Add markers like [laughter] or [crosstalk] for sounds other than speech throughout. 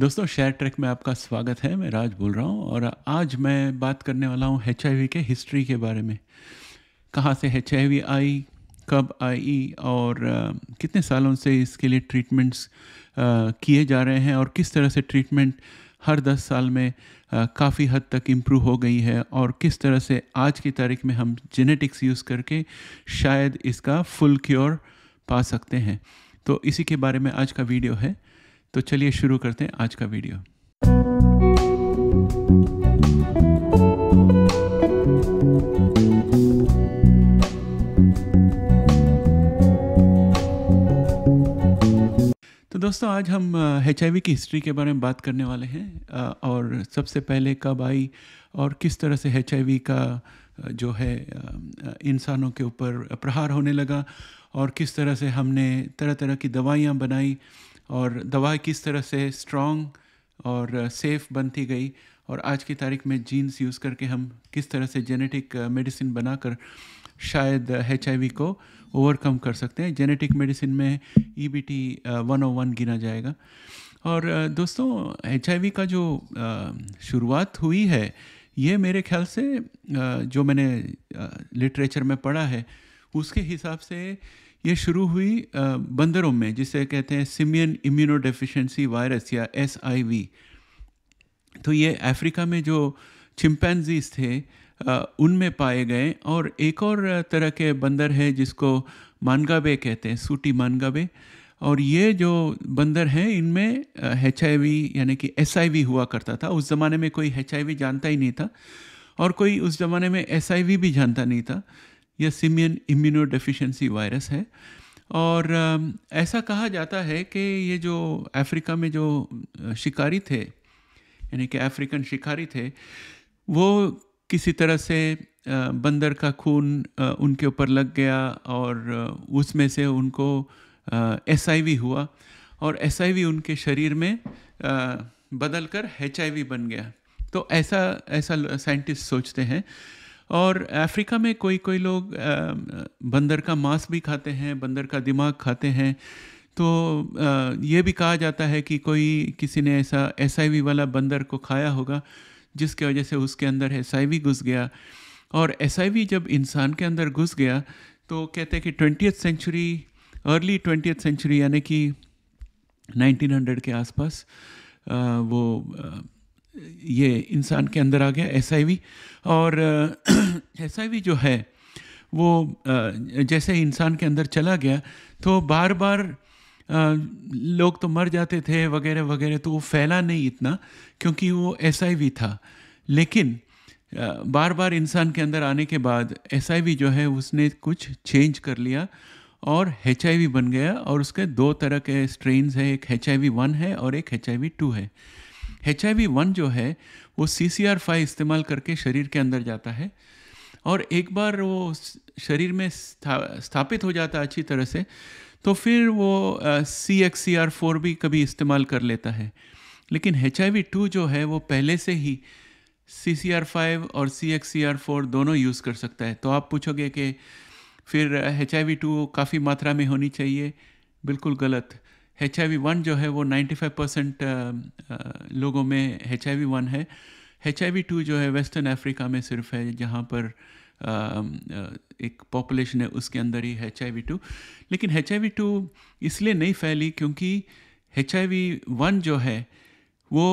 दोस्तों share track में आपका स्वागत है मैं राज बोल रहा हूँ और आज मैं बात करने वाला हूँ एच के हिस्ट्री के बारे में कहाँ से एच आई कब आई और कितने सालों से इसके लिए ट्रीटमेंट्स किए जा रहे हैं और किस तरह से ट्रीटमेंट हर 10 साल में काफ़ी हद तक इम्प्रूव हो गई है और किस तरह से आज की तारीख में हम जेनेटिक्स यूज़ करके शायद इसका फुल क्योर पा सकते हैं तो इसी के बारे में आज का वीडियो है तो चलिए शुरू करते हैं आज का वीडियो तो दोस्तों आज हम एच की हिस्ट्री के बारे में बात करने वाले हैं और सबसे पहले कब आई और किस तरह से एच का जो है इंसानों के ऊपर प्रहार होने लगा और किस तरह से हमने तरह तरह की दवाइयाँ बनाई और दवा किस तरह से स्ट्रॉन्ग और सेफ़ uh, बनती गई और आज की तारीख में जीन्स यूज़ करके हम किस तरह से जेनेटिक मेडिसिन uh, बनाकर शायद एच uh, को ओवरकम कर सकते हैं जेनेटिक मेडिसिन में E B T one O one गिना जाएगा और दोस्तों एच का जो शुरुआत हुई है ये मेरे ख्याल से जो मैंने लिटरेचर में पढ़ा है उसके हिसाब से ये शुरू हुई बंदरों में जिसे कहते हैं सिमियन इम्यूनोडेफिशेंसी वायरस या एस तो ये अफ्रीका में जो चिम्पैनजीज थे उनमें पाए गए और एक और तरह के बंदर है जिसको मानगावे कहते हैं सूटी मानगावे और ये जो बंदर हैं इनमें एच यानी कि एस हुआ करता था उस ज़माने में कोई एच जानता ही नहीं था और कोई उस ज़माने में एस भी जानता नहीं था यह सिमियन इम्यूनोडेफिशिएंसी वायरस है और um, ऐसा कहा जाता है कि ये जो अफ्रीका में जो uh, शिकारी थे यानी कि अफ्रीकन शिकारी थे वो किसी तरह से uh, बंदर का खून uh, उनके ऊपर लग गया और उसमें से उनको एस हुआ और एस उनके शरीर में बदल कर एच बन गया तो ऐसा ऐसा साइंटिस्ट सोचते हैं और अफ्रीका में कोई कोई लोग बंदर का मांस भी खाते हैं बंदर का दिमाग खाते हैं तो ये भी कहा जाता है कि कोई किसी ने ऐसा एस वाला बंदर को खाया होगा जिसके वजह से उसके अंदर एस घुस गया और एस जब इंसान के अंदर घुस गया तो कहते हैं कि twentieth century early twentieth century यानी कि 1900 के आसपास वो ये इंसान के अंदर आ गया एस और एस [clears throat] जो है वो जैसे इंसान के अंदर चला गया तो बार बार लोग तो मर जाते थे वगैरह वगैरह तो वो फैला नहीं इतना क्योंकि वो एस था लेकिन बार बार इंसान के अंदर आने के बाद एस जो है उसने कुछ चेंज कर लिया और एच बन गया और उसके दो तरह के स्ट्रेन्स है एक एच वन है और एक एच टू है एच आई वन जो है वो सी सी आर फाइव इस्तेमाल करके शरीर के अंदर जाता है और एक बार वो शरीर में स्था, स्थापित हो जाता है अच्छी तरह से तो फिर वो C X C R four भी कभी इस्तेमाल कर लेता है लेकिन एच आई वी टू जो है वो पहले से ही सी सी आर फाइव और C X C R four दोनों यूज़ कर सकता है तो आप पूछोगे कि फिर एच आई वी टू काफ़ी मात्रा में होनी चाहिए बिल्कुल गलत एच आई वी वन जो है वो 95 परसेंट uh, uh, लोगों में एच आई वी वन है एच आई वी टू जो है वेस्टर्न अफ्रीका में सिर्फ है जहाँ पर um, uh, एक पॉपुलेशन है उसके अंदर ही एच आई वी टू लेकिन एच आई वी टू इसलिए नहीं फैली क्योंकि एच आई वी वन जो है वो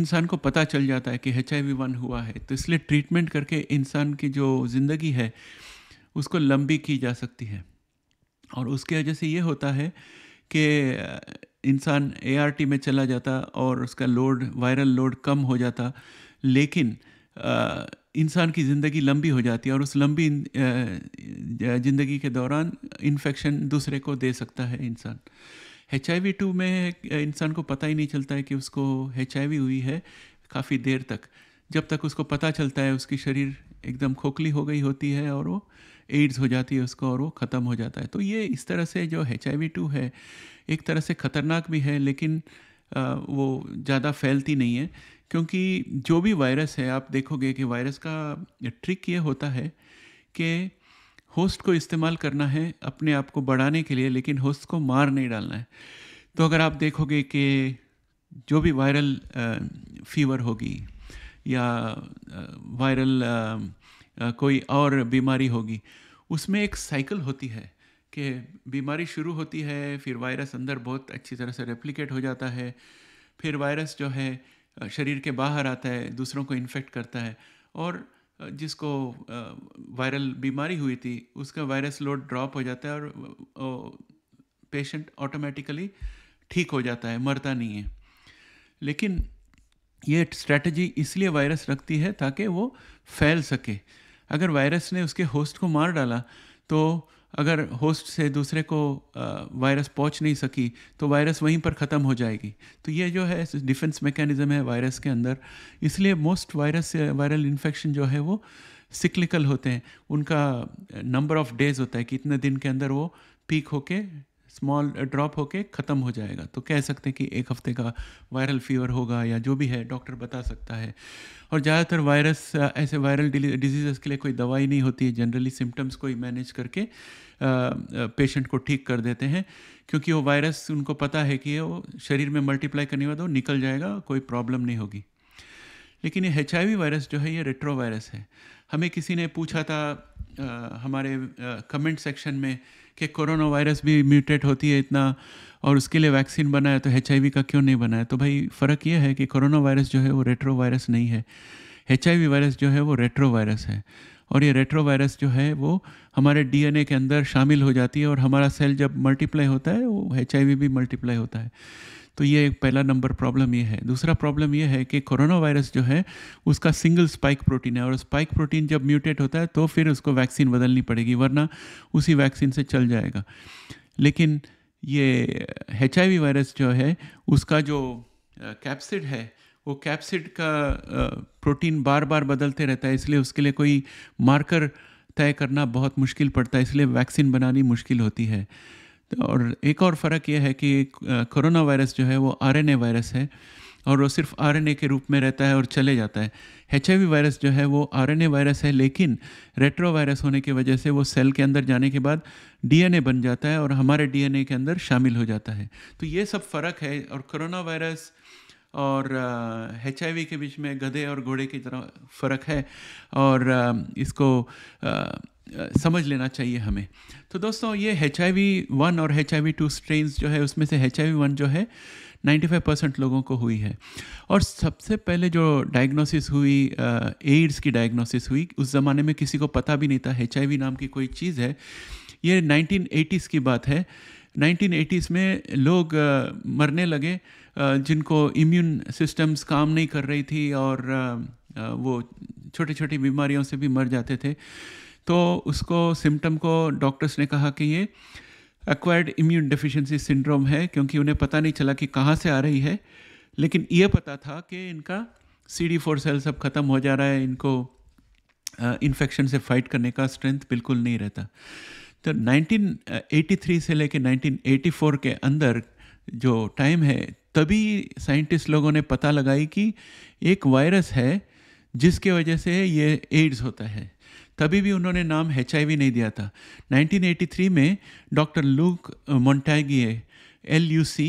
इंसान को पता चल जाता है कि एच आई वी वन हुआ है तो इसलिए ट्रीटमेंट करके इंसान की जो ज़िंदगी है उसको लंबी की जा सकती है और उसकी वजह से ये होता है कि इंसान ए में चला जाता और उसका लोड वायरल लोड कम हो जाता लेकिन इंसान की ज़िंदगी लंबी हो जाती है और उस लंबी ज़िंदगी के दौरान इन्फेक्शन दूसरे को दे सकता है इंसान एच आई टू में इंसान को पता ही नहीं चलता है कि उसको एच हुई है काफ़ी देर तक जब तक उसको पता चलता है उसकी शरीर एकदम खोखली हो गई होती है और वो एड्स हो जाती है उसको और वो ख़त्म हो जाता है तो ये इस तरह से जो एच आई टू है एक तरह से ख़तरनाक भी है लेकिन वो ज़्यादा फैलती नहीं है क्योंकि जो भी वायरस है आप देखोगे कि वायरस का ट्रिक ये होता है कि होस्ट को इस्तेमाल करना है अपने आप को बढ़ाने के लिए लेकिन होस्ट को मार नहीं डालना है तो अगर आप देखोगे कि जो भी वायरल फीवर होगी या वायरल कोई और बीमारी होगी उसमें एक साइकिल होती है कि बीमारी शुरू होती है फिर वायरस अंदर बहुत अच्छी तरह से रेप्लिकेट हो जाता है फिर वायरस जो है शरीर के बाहर आता है दूसरों को इन्फेक्ट करता है और जिसको वायरल बीमारी हुई थी उसका वायरस लोड ड्रॉप हो जाता है और पेशेंट ऑटोमेटिकली ठीक हो जाता है मरता नहीं है लेकिन ये स्ट्रैटेजी इसलिए वायरस रखती है ताकि वो फैल सके अगर वायरस ने उसके होस्ट को मार डाला तो अगर होस्ट से दूसरे को वायरस पहुंच नहीं सकी तो वायरस वहीं पर ख़त्म हो जाएगी तो ये जो है डिफेंस मैकेनिज़्म है वायरस के अंदर इसलिए मोस्ट वायरस वायरल इन्फेक्शन जो है वो सिक्लिकल होते हैं उनका नंबर ऑफ डेज होता है कि इतने दिन के अंदर वो पीक होके स्मॉल ड्रॉप uh, होके ख़त्म हो जाएगा तो कह सकते हैं कि एक हफ्ते का वायरल फीवर होगा या जो भी है डॉक्टर बता सकता है और ज़्यादातर वायरस uh, ऐसे वायरल डिजीज़ के लिए कोई दवाई नहीं होती है जनरली सिम्टम्स को ही मैनेज करके पेशेंट uh, को ठीक कर देते हैं क्योंकि वो वायरस उनको पता है कि वो शरीर में मल्टीप्लाई करने के बाद वो निकल जाएगा कोई प्रॉब्लम नहीं होगी लेकिन ये एच वायरस जो है ये रेट्रो वायरस है हमें किसी ने पूछा था आ, हमारे कमेंट सेक्शन में कि कोरोना वायरस भी म्यूटेट होती है इतना और उसके लिए वैक्सीन बनाया तो एच का क्यों नहीं बनाया तो भाई फ़र्क ये है कि कोरोना वायरस जो है वो रेट्रो वायरस नहीं है एच वायरस जो है वो रेट्रो वायरस है और ये रेट्रो वायरस जो है वो हमारे डीएनए के अंदर शामिल हो जाती है और हमारा सेल जब मल्टीप्लाई होता है वो एच भी मल्टीप्लाई होता है तो ये एक पहला नंबर प्रॉब्लम ये है दूसरा प्रॉब्लम ये है कि कोरोना वायरस जो है उसका सिंगल स्पाइक प्रोटीन है और स्पाइक प्रोटीन जब म्यूटेट होता है तो फिर उसको वैक्सीन बदलनी पड़ेगी वरना उसी वैक्सीन से चल जाएगा लेकिन ये एच वायरस जो है उसका जो कैप्सिड है वो कैप्सिड का प्रोटीन बार बार बदलते रहता है इसलिए उसके लिए कोई मार्कर तय करना बहुत मुश्किल पड़ता है इसलिए वैक्सीन बनानी मुश्किल होती है और एक और फ़र्क यह है कि कोरोना वायरस जो है वो आर वायरस है और वो सिर्फ आर के रूप में रहता है और चले जाता है एच वायरस जो है वो आर वायरस है लेकिन रेट्रो वायरस होने की वजह से वो सेल के अंदर जाने के बाद डीएनए बन जाता है और हमारे डीएनए के अंदर शामिल हो जाता है तो ये सब फ़र्क है और कोरोना वायरस और एच uh, के बीच में गधे और घोड़े की तरह फ़र्क है और uh, इसको uh, समझ लेना चाहिए हमें तो दोस्तों ये एच आई वन और एच आई टू स्ट्रेन जो है उसमें से एच आई वन जो है 95 परसेंट लोगों को हुई है और सबसे पहले जो डायग्नोसिस हुई एड्स की डायग्नोसिस हुई उस ज़माने में किसी को पता भी नहीं था एच नाम की कोई चीज़ है ये 1980s की बात है नाइनटीन में लोग मरने लगे जिनको इम्यून सिस्टम्स काम नहीं कर रही थी और वो छोटी छोटी बीमारियों से भी मर जाते थे तो उसको सिम्टम को डॉक्टर्स ने कहा कि ये एक्वायर्ड इम्यून डिफिशेंसी सिंड्रोम है क्योंकि उन्हें पता नहीं चला कि कहाँ से आ रही है लेकिन ये पता था कि इनका सी डी फोर सेल्स अब ख़त्म हो जा रहा है इनको इन्फेक्शन से फाइट करने का स्ट्रेंथ बिल्कुल नहीं रहता तो 1983 से लेकर 1984 के अंदर जो टाइम है तभी साइंटिस्ट लोगों ने पता लगाई कि एक वायरस है जिसके वजह से ये एड्स होता है तभी भी उन्होंने नाम एच नहीं दिया था 1983 में doctor Luc Montagnier L U C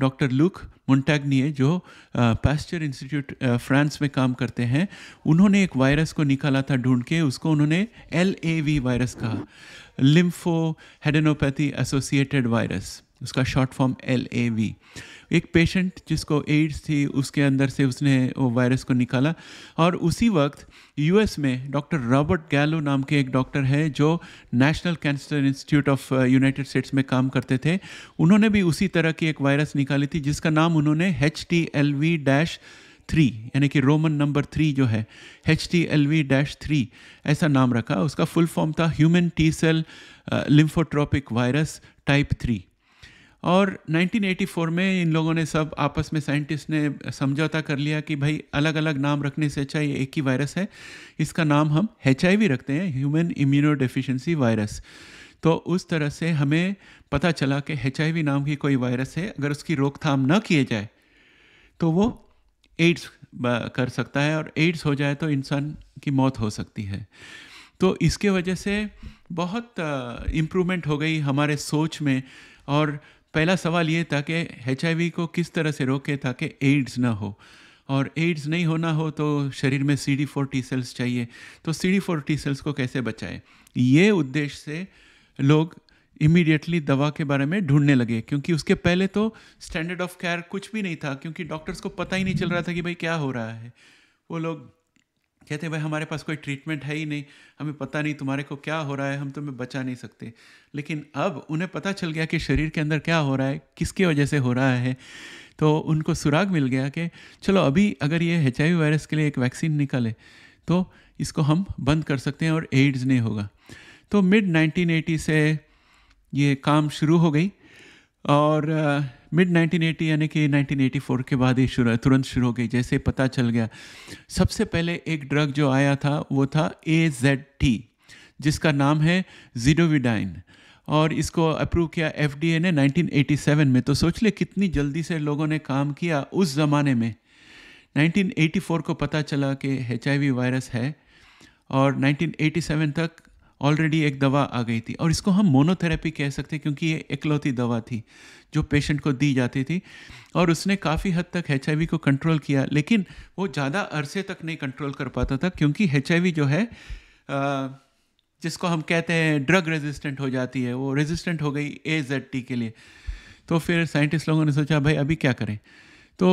doctor Luc Montagnier जो पैस्चर इंस्टीट्यूट फ्रांस में काम करते हैं उन्होंने एक वायरस को निकाला था ढूंढ के उसको उन्होंने एल ए वी वायरस कहा लिम्फोहेडेनोपैथी एसोसिएटेड वायरस उसका short form L A V एक पेशेंट जिसको एड्स थी उसके अंदर से उसने वो वायरस को निकाला और उसी वक्त यूएस में डॉक्टर रॉबर्ट गैलो नाम के एक डॉक्टर है जो National Cancer Institute of United States में काम करते थे उन्होंने भी उसी तरह की एक वायरस निकाली थी जिसका नाम उन्होंने H T L V dash three यानी कि रोमन नंबर थ्री जो है H T L V dash three ऐसा नाम रखा उसका फुल फॉर्म था human T cell lymphotropic virus type three और 1984 में इन लोगों ने सब आपस में साइंटिस्ट ने समझौता कर लिया कि भाई अलग अलग नाम रखने से अच्छा ये एक ही वायरस है इसका नाम हम एच रखते हैं ह्यूमन इम्यूनो वायरस तो उस तरह से हमें पता चला कि एच नाम की कोई वायरस है अगर उसकी रोकथाम न किए जाए तो वो एड्स कर सकता है और एड्स हो जाए तो इंसान की मौत हो सकती है तो इसके वजह से बहुत इम्प्रूवमेंट हो गई हमारे सोच में और पहला सवाल ये था कि एच को किस तरह से रोके ताकि एड्स ना हो और एड्स नहीं होना हो तो शरीर में C D four T cells चाहिए तो C D four T cells को कैसे बचाएं ये उद्देश्य से लोग इमीडिएटली दवा के बारे में ढूंढने लगे क्योंकि उसके पहले तो स्टैंडर्ड ऑफ केयर कुछ भी नहीं था क्योंकि डॉक्टर्स को पता ही नहीं चल रहा था कि भाई क्या हो रहा है वो लोग कहते भाई हमारे पास कोई ट्रीटमेंट है ही नहीं हमें पता नहीं तुम्हारे को क्या हो रहा है हम तुम्हें बचा नहीं सकते लेकिन अब उन्हें पता चल गया कि शरीर के अंदर क्या हो रहा है किसकी वजह से हो रहा है तो उनको सुराग मिल गया कि चलो अभी अगर ये एच वायरस के लिए एक वैक्सीन निकले तो इसको हम बंद कर सकते हैं और एड्स नहीं होगा तो मिड नाइनटीन से ये काम शुरू हो गई और मिड नाइनटीन एटी यानी कि नाइनटीन एटी फोर के बाद ही शुरू तुरंत शुरू हो गई जैसे पता चल गया सबसे पहले एक ड्रग जो आया था वो था ए जेड टी जिसका नाम है जीडोविडाइन और इसको अप्रूव किया एफ डी ए ने नाइनटीन एटी सेवन में तो सोच ले कितनी जल्दी से लोगों ने काम किया उस ज़माने में 1984 को पता चला कि एच वायरस है और 1987 तक ऑलरेडी एक दवा आ गई थी और इसको हम मोनोथेरेपी कह सकते हैं क्योंकि ये इकलौती दवा थी जो पेशेंट को दी जाती थी और उसने काफ़ी हद तक एच को कंट्रोल किया लेकिन वो ज़्यादा अरसे तक नहीं कंट्रोल कर पाता था क्योंकि एच जो है जिसको हम कहते हैं ड्रग रेजिस्टेंट हो जाती है वो रेजिस्टेंट हो गई ए जेड टी के लिए तो फिर साइंटिस्ट लोगों ने सोचा भाई अभी क्या करें तो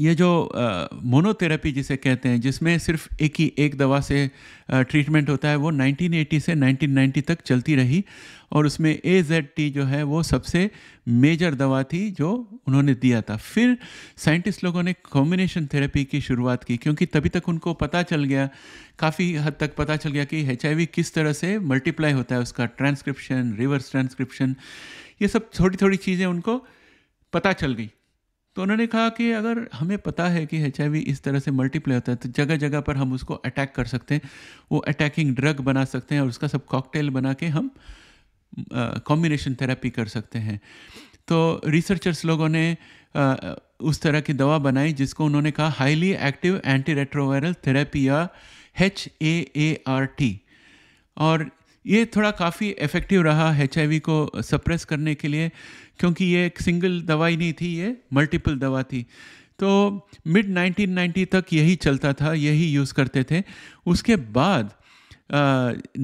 ये जो मोनोथेरेपी जिसे कहते हैं जिसमें सिर्फ एक ही एक दवा से ट्रीटमेंट होता है वो 1980 से 1990 तक चलती रही और उसमें ए जेड टी जो है वो सबसे मेजर दवा थी जो उन्होंने दिया था फिर साइंटिस्ट लोगों ने कॉम्बिनेशन थेरेपी की शुरुआत की क्योंकि तभी तक उनको पता चल गया काफ़ी हद तक पता चल गया कि एच किस तरह से मल्टीप्लाई होता है उसका ट्रांसक्रिप्शन रिवर्स ट्रांसक्रिप्शन ये सब थोड़ी थोड़ी चीज़ें उनको पता चल गई तो उन्होंने कहा कि अगर हमें पता है कि एच इस तरह से मल्टीप्ले होता है तो जगह जगह पर हम उसको अटैक कर सकते हैं वो अटैकिंग ड्रग बना सकते हैं और उसका सब कॉकटेल बना के हम कॉम्बिनेशन थेरेपी कर सकते हैं तो रिसर्चर्स लोगों ने आ, उस तरह की दवा बनाई जिसको उन्होंने कहा highly active anti retroviral therapy या H A A R T और ये थोड़ा काफ़ी इफ़ेक्टिव रहा एच को सप्रेस करने के लिए क्योंकि ये एक सिंगल दवाई नहीं थी ये मल्टीपल दवा थी तो मिड 1990 तक यही चलता था यही यूज़ करते थे उसके बाद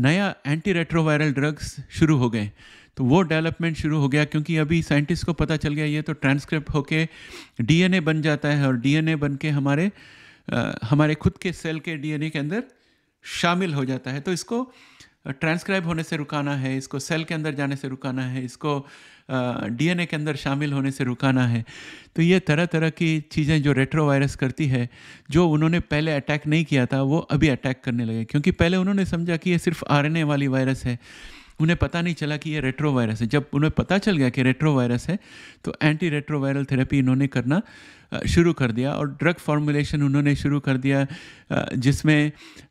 नया एंटी रेट्रोवायरल ड्रग्स शुरू हो गए तो वो डेवलपमेंट शुरू हो गया क्योंकि अभी साइंटिस्ट को पता चल गया ये तो ट्रांसक्रिप्ट होके डीएनए बन जाता है और डीएनए बन के हमारे आ, हमारे खुद के सेल के डीएनए के अंदर शामिल हो जाता है तो इसको ट्रांसक्राइब होने से रुकाना है इसको सेल के अंदर जाने से रुकाना है इसको डीएनए के अंदर शामिल होने से रुकाना है तो ये तरह तरह की चीज़ें जो रेट्रोवायरस करती है जो उन्होंने पहले अटैक नहीं किया था वो अभी अटैक करने लगे क्योंकि पहले उन्होंने समझा कि ये सिर्फ आरएनए वाली वायरस है उन्हें पता नहीं चला कि ये रेट्रोवायरस है जब उन्हें पता चल गया कि रेट्रोवायरस है तो एंटी रेट्रोवायरल थेरेपी इन्होंने करना शुरू कर दिया और ड्रग फार्मूलेशन उन्होंने शुरू कर दिया जिसमें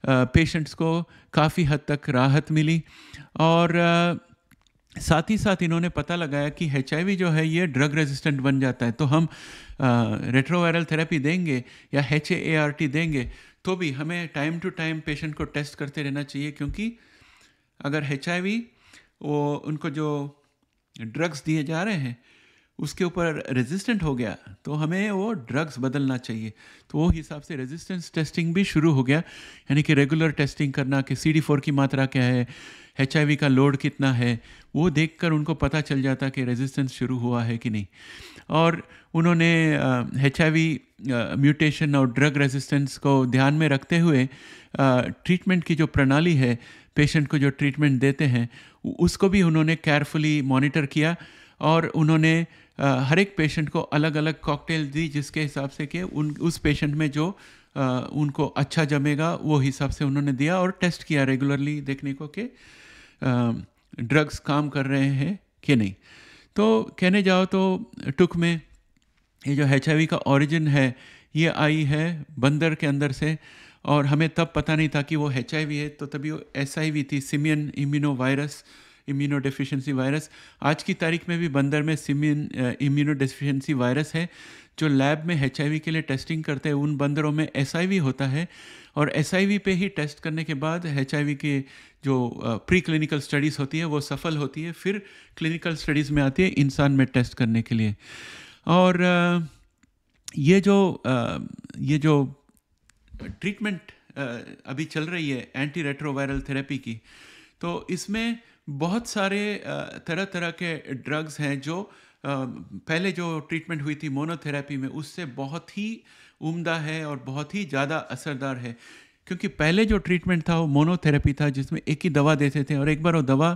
पेशेंट्स को काफ़ी हद तक राहत मिली और साथ ही साथ इन्होंने पता लगाया कि एच जो है ये ड्रग रेजिस्टेंट बन जाता है तो हम रेट्रोवायरल थेरेपी देंगे या एच देंगे तो भी हमें टाइम टू टाइम पेशेंट को टेस्ट करते रहना चाहिए क्योंकि अगर एच वो उनको जो ड्रग्स दिए जा रहे हैं उसके ऊपर रेजिस्टेंट हो गया तो हमें वो ड्रग्स बदलना चाहिए तो वो हिसाब से रेजिस्टेंस टेस्टिंग भी शुरू हो गया यानी कि रेगुलर टेस्टिंग करना कि सी डी फोर की मात्रा क्या है एच आई वी का लोड कितना है वो देख कर उनको पता चल जाता कि रेजिस्टेंस शुरू हुआ है कि नहीं और उन्होंने एच आई वी म्यूटेशन और ड्रग रेजिस्टेंस को ध्यान में रखते हुए ट्रीटमेंट की जो प्रणाली है पेशेंट को जो ट्रीटमेंट देते हैं उसको भी उन्होंने केयरफुली मॉनिटर किया और उन्होंने हर एक पेशेंट को अलग अलग कॉकटेल दी जिसके हिसाब से कि उन उस पेशेंट में जो उनको अच्छा जमेगा वो हिसाब से उन्होंने दिया और टेस्ट किया रेगुलरली देखने को कि ड्रग्स काम कर रहे हैं कि नहीं तो कहने जाओ तो टुक में ये जो एच का ओरिजिन है ये आई है बंदर के अंदर से और हमें तब पता नहीं था कि वो एच है तो तभी वो एस थी simian immuno virus immunodeficiency virus आज की तारीख में भी बंदर में सिमिन इम्यूनोडेफिशिएंसी वायरस है जो लैब में एच के लिए टेस्टिंग करते हैं उन बंदरों में एस होता है और एस पे ही टेस्ट करने के बाद एच के जो प्री क्लिनिकल स्टडीज़ होती है वो सफल होती है फिर क्लिनिकल स्टडीज़ में आती है इंसान में टेस्ट करने के लिए और uh, ये जो uh, ये जो ट्रीटमेंट uh, अभी चल रही है एंटी रेट्रोवायरल थेरेपी की तो इसमें बहुत सारे तरह तरह के ड्रग्स हैं जो पहले जो ट्रीटमेंट हुई थी मोनोथेरेपी में उससे बहुत ही उम्दा है और बहुत ही ज़्यादा असरदार है क्योंकि पहले जो ट्रीटमेंट था वो मोनोथेरेपी था जिसमें एक ही दवा देते थे और एक बार वो दवा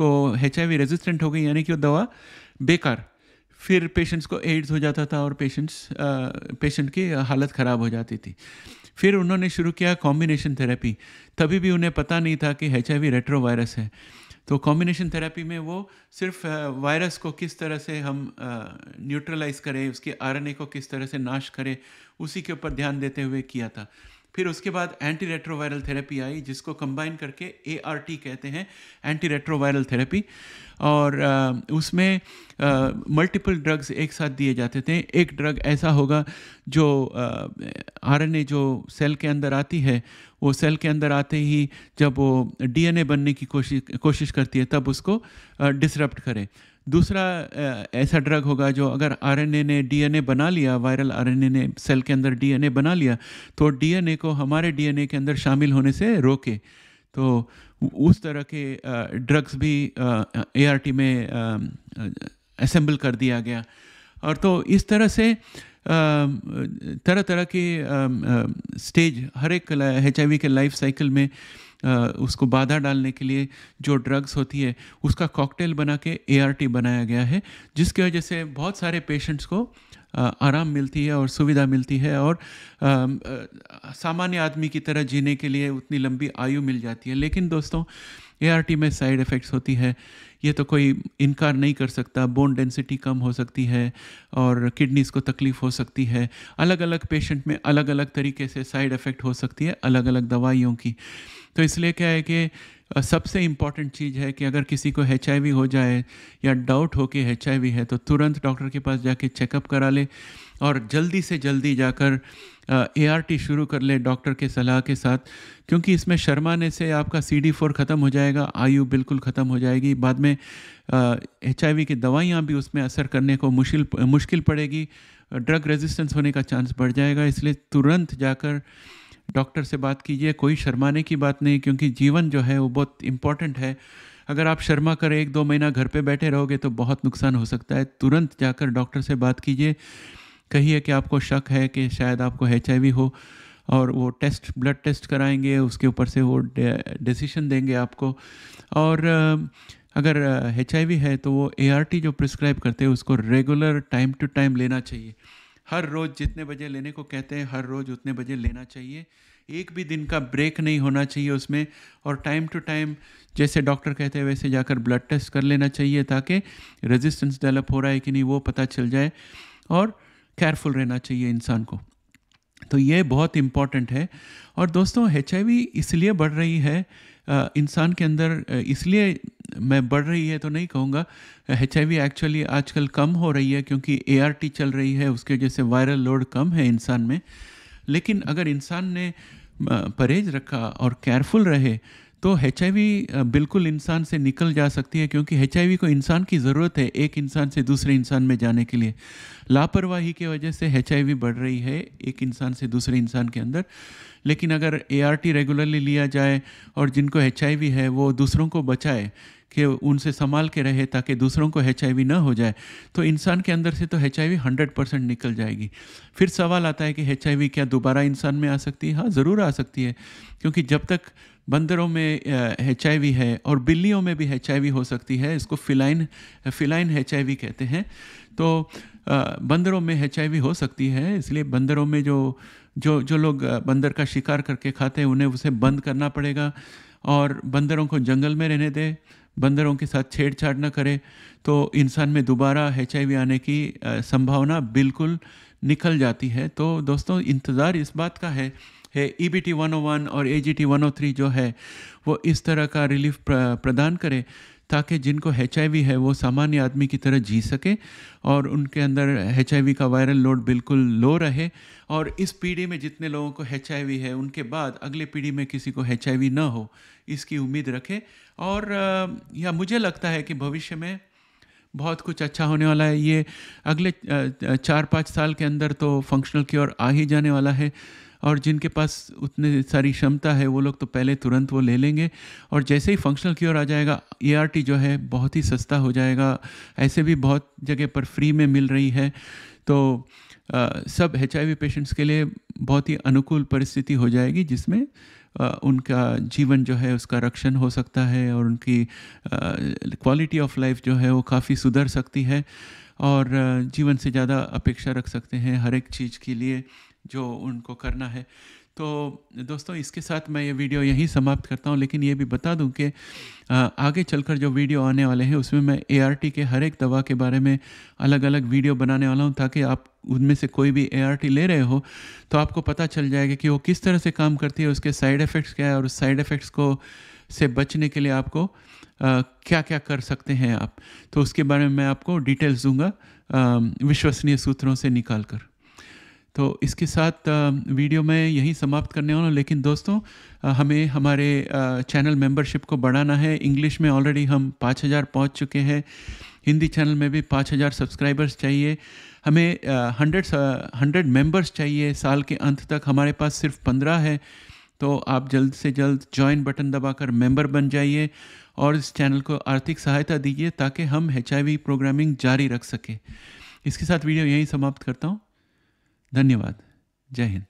को एच रेजिस्टेंट हो गई यानी कि वो दवा बेकार फिर पेशेंट्स को एड्स हो जाता था और पेशेंट्स पेशेंट की हालत ख़राब हो जाती थी फिर उन्होंने शुरू किया कॉम्बिनेशन थेरेपी तभी भी उन्हें पता नहीं था कि एच आई रेट्रोवायरस है तो कॉम्बिनेशन थेरेपी में वो सिर्फ वायरस को किस तरह से हम न्यूट्रलाइज करें उसके आरएनए को किस तरह से नाश करें उसी के ऊपर ध्यान देते हुए किया था फिर उसके बाद एंटी रेट्रोवायरल थेरेपी आई जिसको कंबाइन करके ए कहते हैं एंटी रेट्रोवायरल थेरेपी और उसमें मल्टीपल ड्रग्स एक साथ दिए जाते थे एक ड्रग ऐसा होगा जो आरएनए जो सेल के अंदर आती है वो सेल के अंदर आते ही जब वो डीएनए बनने की कोशिश कोशिश करती है तब उसको डिसरप्ट करें दूसरा ऐसा ड्रग होगा जो अगर आरएनए ने डीएनए बना लिया वायरल आरएनए ने सेल के अंदर डीएनए बना लिया तो डीएनए को हमारे डीएनए के अंदर शामिल होने से रोके तो उस तरह के ड्रग्स भी एआरटी में असेंबल कर दिया गया और तो इस तरह से तरह तरह के स्टेज हर एक एच के लाइफ साइकिल में उसको बाधा डालने के लिए जो ड्रग्स होती है उसका कॉकटेल बना के ए बनाया गया है जिसकी वजह से बहुत सारे पेशेंट्स को आराम मिलती है और सुविधा मिलती है और सामान्य आदमी की तरह जीने के लिए उतनी लंबी आयु मिल जाती है लेकिन दोस्तों ए में साइड इफ़ेक्ट्स होती है ये तो कोई इनकार नहीं कर सकता बोन डेंसिटी कम हो सकती है और किडनीज़ को तकलीफ़ हो सकती है अलग अलग पेशेंट में अलग अलग तरीके से साइड इफ़ेक्ट हो सकती है अलग अलग दवाइयों की तो इसलिए क्या है कि सबसे इम्पॉर्टेंट चीज़ है कि अगर किसी को एच हो जाए या डाउट हो कि एच है तो तुरंत डॉक्टर के पास जाके चेकअप करा ले और जल्दी से जल्दी जाकर ए आर टी शुरू कर ले डॉक्टर के सलाह के साथ क्योंकि इसमें शर्माने से आपका सी डी फोर ख़त्म हो जाएगा आयु बिल्कुल ख़त्म हो जाएगी बाद में एच आई वी की दवाइयाँ भी उसमें असर करने को मुश्किल मुश्किल पड़ेगी ड्रग रेजिस्टेंस होने का चांस बढ़ जाएगा इसलिए तुरंत जाकर डॉक्टर से बात कीजिए कोई शर्माने की बात नहीं क्योंकि जीवन जो है वो बहुत इम्पॉर्टेंट है अगर आप शर्मा कर एक दो महीना घर पे बैठे रहोगे तो बहुत नुकसान हो सकता है तुरंत जाकर डॉक्टर से बात कीजिए कहिए कि आपको शक है कि शायद आपको एच हो और वो टेस्ट ब्लड टेस्ट कराएंगे उसके ऊपर से वो डिसीशन देंगे आपको और अगर एच है तो वो ए जो प्रिस्क्राइब करते हैं उसको रेगुलर टाइम टू टाइम लेना चाहिए हर रोज़ जितने बजे लेने को कहते हैं हर रोज़ उतने बजे लेना चाहिए एक भी दिन का ब्रेक नहीं होना चाहिए उसमें और टाइम टू टाइम जैसे डॉक्टर कहते हैं वैसे जाकर ब्लड टेस्ट कर लेना चाहिए ताकि रेजिस्टेंस डेवलप हो रहा है कि नहीं वो पता चल जाए और केयरफुल रहना चाहिए इंसान को तो ये बहुत इम्पॉर्टेंट है और दोस्तों एच इसलिए बढ़ रही है इंसान के अंदर इसलिए मैं बढ़ रही है तो नहीं कहूँगा एच एक्चुअली आजकल कम हो रही है क्योंकि ए चल रही है उसके जैसे वायरल लोड कम है इंसान में लेकिन अगर इंसान ने परहेज रखा और केयरफुल रहे तो एच बिल्कुल इंसान से निकल जा सकती है क्योंकि एच को इंसान की ज़रूरत है एक इंसान से दूसरे इंसान में जाने के लिए लापरवाही की वजह से एच बढ़ रही है एक इंसान से दूसरे इंसान के अंदर लेकिन अगर ए रेगुलरली लिया जाए और जिनको एच है वो दूसरों को बचाए कि उनसे संभाल के रहे ताकि दूसरों को एच ना हो जाए तो इंसान के अंदर से तो एच आई हंड्रेड परसेंट निकल जाएगी फिर सवाल आता है कि एच क्या दोबारा इंसान में आ सकती है हाँ ज़रूर आ सकती है क्योंकि जब तक बंदरों में एच है और बिल्लियों में भी एच हो सकती है इसको फिलाइन फिलाइन एच कहते हैं तो बंदरों में एच हो सकती है इसलिए बंदरों में जो जो जो लोग बंदर का शिकार करके खाते हैं उन्हें उसे बंद करना पड़ेगा और बंदरों को जंगल में रहने दें बंदरों के साथ छेड़छाड़ ना करें तो इंसान में दोबारा एच आने की संभावना बिल्कुल निकल जाती है तो दोस्तों इंतज़ार इस बात का है ई बी टी वन और ए जी टी वन जो है वो इस तरह का रिलीफ प्रदान करे ताकि जिनको एच है वो सामान्य आदमी की तरह जी सके और उनके अंदर एच का वायरल लोड बिल्कुल लो रहे और इस पीढ़ी में जितने लोगों को एच है उनके बाद अगले पीढ़ी में किसी को एच ना हो इसकी उम्मीद रखें और या मुझे लगता है कि भविष्य में बहुत कुछ अच्छा होने वाला है ये अगले चार पाँच साल के अंदर तो फंक्शनल की ओर आ ही जाने वाला है और जिनके पास उतने सारी क्षमता है वो लोग तो पहले तुरंत वो ले लेंगे और जैसे ही फंक्शनल क्योर आ जाएगा ए जो है बहुत ही सस्ता हो जाएगा ऐसे भी बहुत जगह पर फ्री में मिल रही है तो आ, सब एच पेशेंट्स के लिए बहुत ही अनुकूल परिस्थिति हो जाएगी जिसमें आ, उनका जीवन जो है उसका रक्षण हो सकता है और उनकी क्वालिटी ऑफ लाइफ जो है वो काफ़ी सुधर सकती है और जीवन से ज़्यादा अपेक्षा रख सकते हैं हर एक चीज़ के लिए जो उनको करना है तो दोस्तों इसके साथ मैं ये वीडियो यहीं समाप्त करता हूँ लेकिन ये भी बता दूँ कि आगे चलकर जो वीडियो आने वाले हैं उसमें मैं ए के हर एक दवा के बारे में अलग अलग वीडियो बनाने वाला हूँ ताकि आप उनमें से कोई भी ए ले रहे हो तो आपको पता चल जाएगा कि वो किस तरह से काम करती है उसके साइड इफ़ेक्ट्स क्या है और उस साइड इफ़ेक्ट्स को से बचने के लिए आपको आ, क्या क्या कर सकते हैं आप तो उसके बारे में मैं आपको डिटेल्स दूंगा विश्वसनीय सूत्रों से निकाल कर तो इसके साथ वीडियो में यहीं समाप्त करने वाला हूँ लेकिन दोस्तों हमें हमारे चैनल मेंबरशिप को बढ़ाना है इंग्लिश में ऑलरेडी हम 5000 पहुंच चुके हैं हिंदी चैनल में भी 5000 सब्सक्राइबर्स चाहिए हमें हंड्रेड हंड्रेड मेंबर्स चाहिए साल के अंत तक हमारे पास सिर्फ पंद्रह है तो आप जल्द से जल्द ज्वाइन बटन दबाकर मेंबर बन जाइए और इस चैनल को आर्थिक सहायता दीजिए ताकि हम एच प्रोग्रामिंग जारी रख सकें इसके साथ वीडियो यहीं समाप्त करता हूँ धन्यवाद जय हिंद